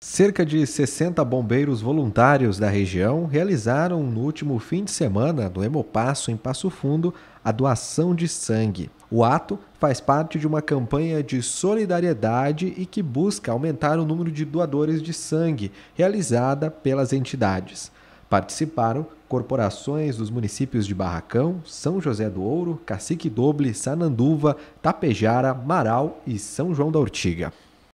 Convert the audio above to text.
Cerca de 60 bombeiros voluntários da região realizaram no último fim de semana, no Hemopasso, em Passo Fundo, a doação de sangue. O ato faz parte de uma campanha de solidariedade e que busca aumentar o número de doadores de sangue realizada pelas entidades. Participaram corporações dos municípios de Barracão, São José do Ouro, Cacique Doble, Sananduva, Tapejara, Marau e São João da Urtiga.